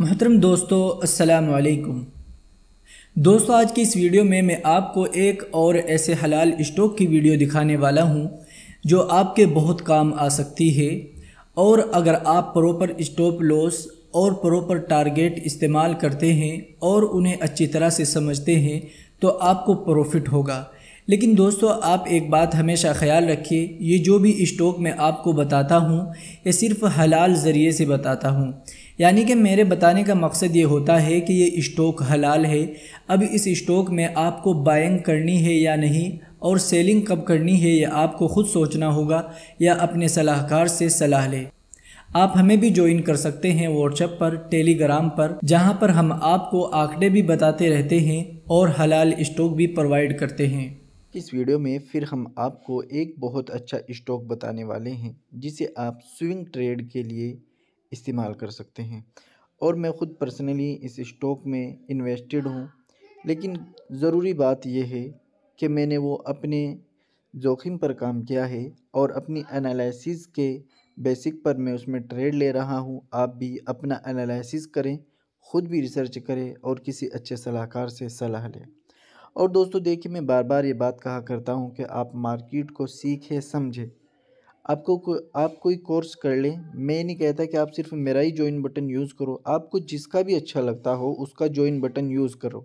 मोहतरम दोस्तों अस्सलाम वालेकुम दोस्तों आज की इस वीडियो में मैं आपको एक और ऐसे हलाल स्टॉक की वीडियो दिखाने वाला हूँ जो आपके बहुत काम आ सकती है और अगर आप प्रॉपर स्टॉप लॉस और प्रॉपर टारगेट इस्तेमाल करते हैं और उन्हें अच्छी तरह से समझते हैं तो आपको प्रॉफिट होगा लेकिन दोस्तों आप एक बात हमेशा ख्याल रखिए ये जो भी स्टॉक मैं आपको बताता हूँ ये सिर्फ हलाल ज़रिए से बताता हूँ यानी कि मेरे बताने का मकसद ये होता है कि ये स्टॉक हलाल है अब इस स्टॉक में आपको बाइंग करनी है या नहीं और सेलिंग कब करनी है यह आपको खुद सोचना होगा या अपने सलाहकार से सलाह लें आप हमें भी ज्वाइन कर सकते हैं व्हाट्सएप पर टेलीग्राम पर जहां पर हम आपको आंकड़े भी बताते रहते हैं और हलाल स्टॉक भी प्रोवाइड करते हैं इस वीडियो में फिर हम आपको एक बहुत अच्छा स्टॉक बताने वाले हैं जिसे आप स्विंग ट्रेड के लिए इस्तेमाल कर सकते हैं और मैं ख़ुद पर्सनली इस स्टॉक में इन्वेस्टेड हूँ लेकिन ज़रूरी बात यह है कि मैंने वो अपने जोखिम पर काम किया है और अपनी एनालिसिस के बेसिक पर मैं उसमें ट्रेड ले रहा हूँ आप भी अपना एनालिसिस करें ख़ुद भी रिसर्च करें और किसी अच्छे सलाहकार से सलाह लें और दोस्तों देखिए मैं बार बार ये बात कहा करता हूँ कि आप मार्केट को सीखें समझें आपको को, आप कोई कोर्स कर लें मैं नहीं कहता कि आप सिर्फ मेरा ही ज्वाइन बटन यूज़ करो आपको जिसका भी अच्छा लगता हो उसका ज्वाइन बटन यूज़ करो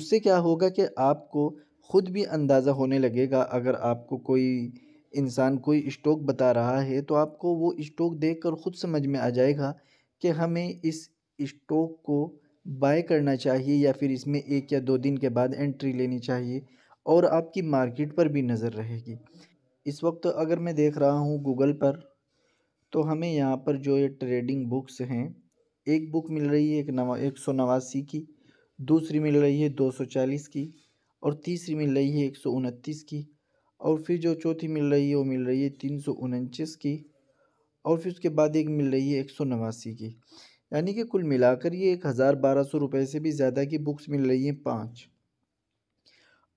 उससे क्या होगा कि आपको ख़ुद भी अंदाज़ा होने लगेगा अगर आपको कोई इंसान कोई स्टॉक बता रहा है तो आपको वो स्टॉक देखकर खुद समझ में आ जाएगा कि हमें इस स्टॉक को बाय करना चाहिए या फिर इसमें एक या दो दिन के बाद एंट्री लेनी चाहिए और आपकी मार्केट पर भी नज़र रहेगी इस वक्त अगर मैं देख रहा हूँ गूगल पर तो हमें यहाँ पर जो ये ट्रेडिंग बुक्स हैं एक बुक मिल रही है एक नवा एक सौ नवासी की दूसरी मिल रही है दो सौ चालीस की और तीसरी मिल रही है एक सौ उनतीस की और फिर जो चौथी मिल रही है वो मिल रही है तीन सौ उनचास की और फिर उसके बाद एक मिल रही है एक सौ नवासी की यानी कि कुल मिलाकर ये एक हज़ार बारह सौ रुपये से भी ज़्यादा की बुक्स मिल रही हैं पाँच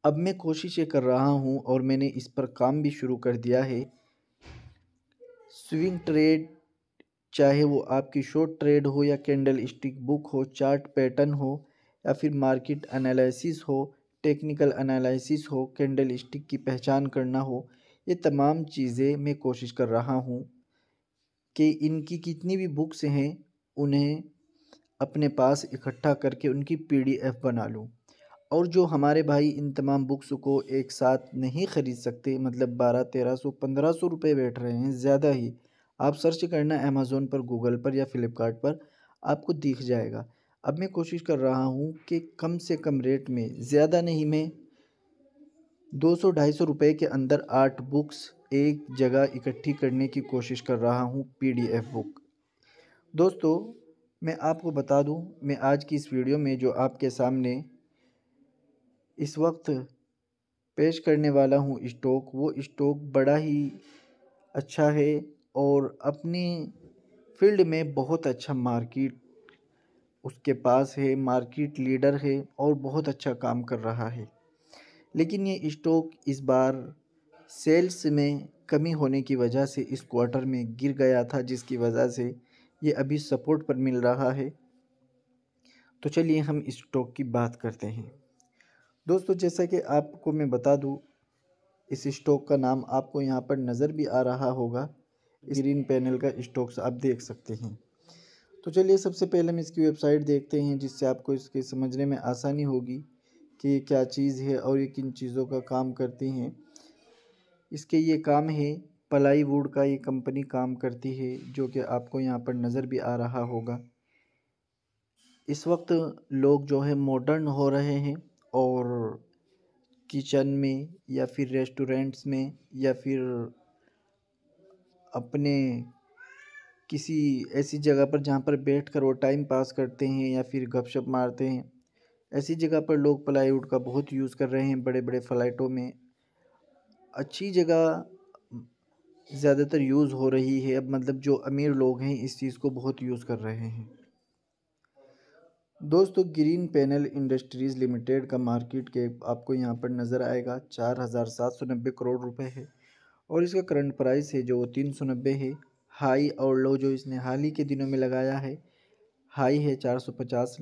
अब मैं कोशिश ये कर रहा हूँ और मैंने इस पर काम भी शुरू कर दिया है स्विंग ट्रेड चाहे वो आपकी शॉर्ट ट्रेड हो या कैंडल स्टिक बुक हो चार्ट पैटर्न हो या फिर मार्केट एनालिसिस हो टेक्निकल एनालिसिस हो कैंडल स्टिक की पहचान करना हो ये तमाम चीज़ें मैं कोशिश कर रहा हूँ कि इनकी कितनी भी बुक्स हैं उन्हें अपने पास इकट्ठा करके उनकी पीडीएफ बना लूँ और जो हमारे भाई इन तमाम बुक्स को एक साथ नहीं ख़रीद सकते मतलब बारह तेरह सौ पंद्रह सौ रुपये बैठ रहे हैं ज़्यादा ही आप सर्च करना अमेज़ोन पर गूगल पर या फ्लिपकार्ट पर आपको दिख जाएगा अब मैं कोशिश कर रहा हूँ कि कम से कम रेट में ज़्यादा नहीं मैं दो सौ ढाई सौ रुपये के अंदर आठ बुक्स एक जगह इकट्ठी करने की कोशिश कर रहा हूँ पीडीएफ बुक दोस्तों मैं आपको बता दूँ मैं आज की इस वीडियो में जो आपके सामने इस वक्त पेश करने वाला हूँ स्टॉक वो स्टॉक बड़ा ही अच्छा है और अपनी फील्ड में बहुत अच्छा मार्किट उसके पास है मार्किट लीडर है और बहुत अच्छा काम कर रहा है लेकिन ये स्टॉक इस बार सेल्स में कमी होने की वजह से इस क्वार्टर में गिर गया था जिसकी वजह से ये अभी सपोर्ट पर मिल रहा है तो चलिए हम स्टॉक की बात करते हैं दोस्तों जैसा कि आपको मैं बता दूं इस स्टॉक का नाम आपको यहाँ पर नज़र भी आ रहा होगा ग्रीन पैनल का स्टॉक्स आप देख सकते हैं तो चलिए सबसे पहले हम इसकी वेबसाइट देखते हैं जिससे आपको इसके समझने में आसानी होगी कि ये क्या चीज़ है और ये किन चीज़ों का काम करती हैं इसके ये काम है पलाई वुड का ये कंपनी काम करती है जो कि आपको यहाँ पर नज़र भी आ रहा होगा इस वक्त लोग जो है मॉडर्न हो रहे हैं और किचन में या फिर रेस्टोरेंट्स में या फिर अपने किसी ऐसी जगह पर जहाँ पर बैठ कर वो टाइम पास करते हैं या फिर गपशप मारते हैं ऐसी जगह पर लोग प्लाईवुड का बहुत यूज़ कर रहे हैं बड़े बड़े फ्लाइटों में अच्छी जगह ज़्यादातर यूज़ हो रही है अब मतलब जो अमीर लोग हैं इस चीज़ को बहुत यूज़ कर रहे हैं दोस्तों ग्रीन पैनल इंडस्ट्रीज़ लिमिटेड का मार्केट के आपको यहाँ पर नज़र आएगा चार हज़ार सात सौ नब्बे करोड़ रुपए है और इसका करंट प्राइस है जो तीन सौ नब्बे है हाई और लो जो इसने हाल ही के दिनों में लगाया है हाई है चार सौ पचास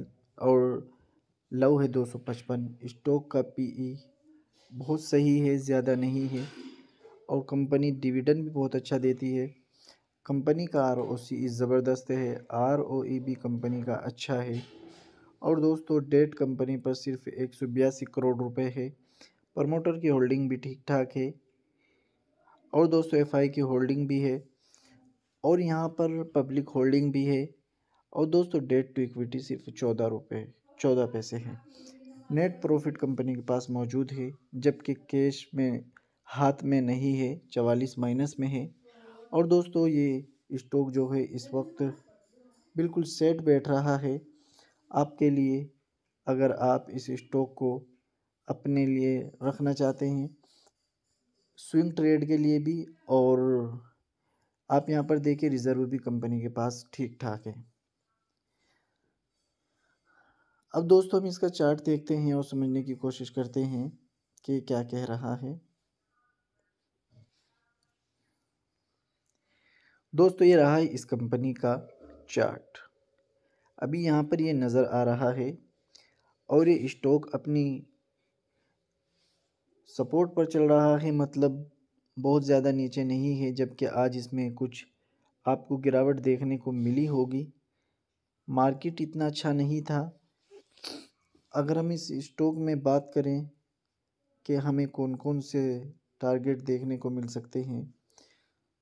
और लो है दो सौ पचपन स्टॉक का पीई e बहुत सही है ज़्यादा नहीं है और कंपनी डिविडेंड भी बहुत अच्छा देती है कंपनी का आर ओ सी ज़बरदस्त है आर ओ ई भी कंपनी का अच्छा है और दोस्तों डेट कंपनी पर सिर्फ एक सौ बयासी करोड़ रुपए है प्रमोटर की होल्डिंग भी ठीक ठाक है और दोस्तों एफ की होल्डिंग भी है और यहाँ पर पब्लिक होल्डिंग भी है और दोस्तों डेट टू इक्विटी सिर्फ चौदह रुपये चौदह पैसे हैं नेट प्रॉफिट कंपनी के पास मौजूद है जबकि कैश में हाथ में नहीं है चवालीस माइनस में है और दोस्तों ये स्टॉक जो है इस वक्त बिल्कुल सेट बैठ रहा है आपके लिए अगर आप इस स्टॉक को अपने लिए रखना चाहते हैं स्विंग ट्रेड के लिए भी और आप यहाँ पर देखिए रिज़र्व भी कंपनी के पास ठीक ठाक है अब दोस्तों हम इसका चार्ट देखते हैं और समझने की कोशिश करते हैं कि क्या कह रहा है दोस्तों ये रहा है इस कंपनी का चार्ट अभी यहाँ पर ये नज़र आ रहा है और ये स्टॉक अपनी सपोर्ट पर चल रहा है मतलब बहुत ज़्यादा नीचे नहीं है जबकि आज इसमें कुछ आपको गिरावट देखने को मिली होगी मार्केट इतना अच्छा नहीं था अगर हम इस स्टॉक में बात करें कि हमें कौन कौन से टारगेट देखने को मिल सकते हैं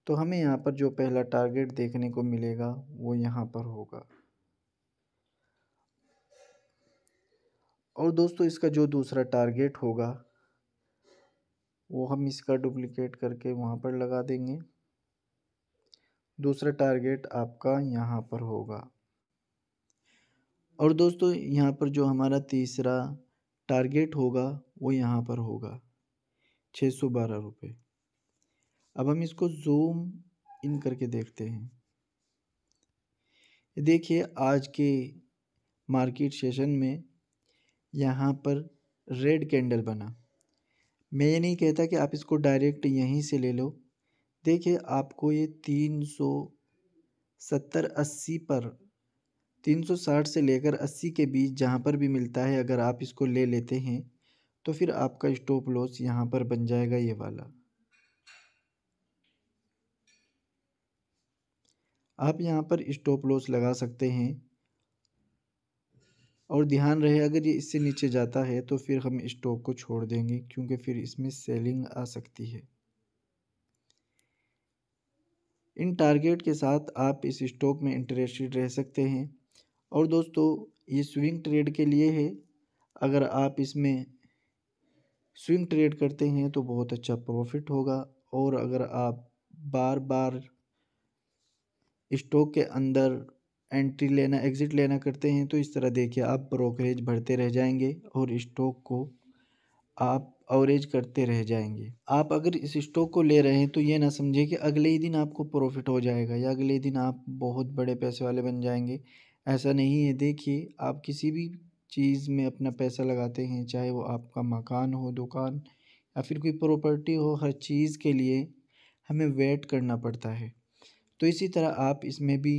तो हमें यहाँ पर जो पहला टारगेट देखने को मिलेगा वो यहाँ पर होगा और दोस्तों इसका जो दूसरा टारगेट होगा वो हम इसका डुप्लीकेट करके वहाँ पर लगा देंगे दूसरा टारगेट आपका यहाँ पर होगा और दोस्तों यहाँ पर जो हमारा तीसरा टारगेट होगा वो यहाँ पर होगा छः सौ बारह रुपये अब हम इसको जूम इन करके देखते हैं देखिए आज के मार्केट सेशन में यहाँ पर रेड कैंडल बना मैं ये नहीं कहता कि आप इसको डायरेक्ट यहीं से ले लो देखिए आपको ये तीन सौ सत्तर अस्सी पर तीन सौ साठ से लेकर अस्सी के बीच जहाँ पर भी मिलता है अगर आप इसको ले लेते हैं तो फिर आपका स्टॉप लॉस यहाँ पर बन जाएगा ये वाला आप यहाँ पर स्टॉप लॉस लगा सकते हैं और ध्यान रहे अगर ये इससे नीचे जाता है तो फिर हम स्टॉक को छोड़ देंगे क्योंकि फिर इसमें सेलिंग आ सकती है इन टारगेट के साथ आप इस स्टॉक में इंटरेस्टेड रह सकते हैं और दोस्तों ये स्विंग ट्रेड के लिए है अगर आप इसमें स्विंग ट्रेड करते हैं तो बहुत अच्छा प्रॉफिट होगा और अगर आप बार बार स्टॉक के अंदर एंट्री लेना एग्ज़िट लेना करते हैं तो इस तरह देखिए आप ब्रोकरेज भरते रह जाएंगे और स्टॉक को आप एवरेज करते रह जाएंगे आप अगर इस स्टॉक को ले रहे हैं तो ये ना समझे कि अगले ही दिन आपको प्रॉफिट हो जाएगा या अगले दिन आप बहुत बड़े पैसे वाले बन जाएंगे ऐसा नहीं है देखिए आप किसी भी चीज़ में अपना पैसा लगाते हैं चाहे वो आपका मकान हो दुकान या फिर कोई प्रॉपर्टी हो हर चीज़ के लिए हमें वेट करना पड़ता है तो इसी तरह आप इसमें भी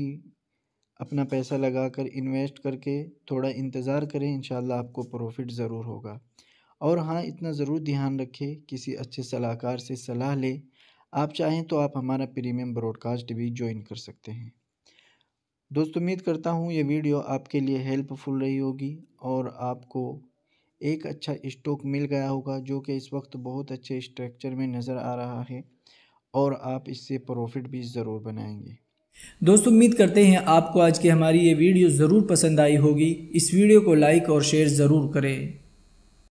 अपना पैसा लगा कर इन्वेस्ट करके थोड़ा इंतज़ार करें इंशाल्लाह आपको प्रॉफिट ज़रूर होगा और हाँ इतना ज़रूर ध्यान रखें किसी अच्छे सलाहकार से सलाह लें आप चाहें तो आप हमारा प्रीमियम ब्रॉडकास्ट भी ज्वाइन कर सकते हैं दोस्तों उम्मीद करता हूँ ये वीडियो आपके लिए हेल्पफुल रही होगी और आपको एक अच्छा स्टॉक मिल गया होगा जो कि इस वक्त बहुत अच्छे स्ट्रक्चर में नज़र आ रहा है और आप इससे प्रॉफिट भी ज़रूर बनाएंगे दोस्तों उम्मीद करते हैं आपको आज की हमारी ये वीडियो ज़रूर पसंद आई होगी इस वीडियो को लाइक और शेयर ज़रूर करें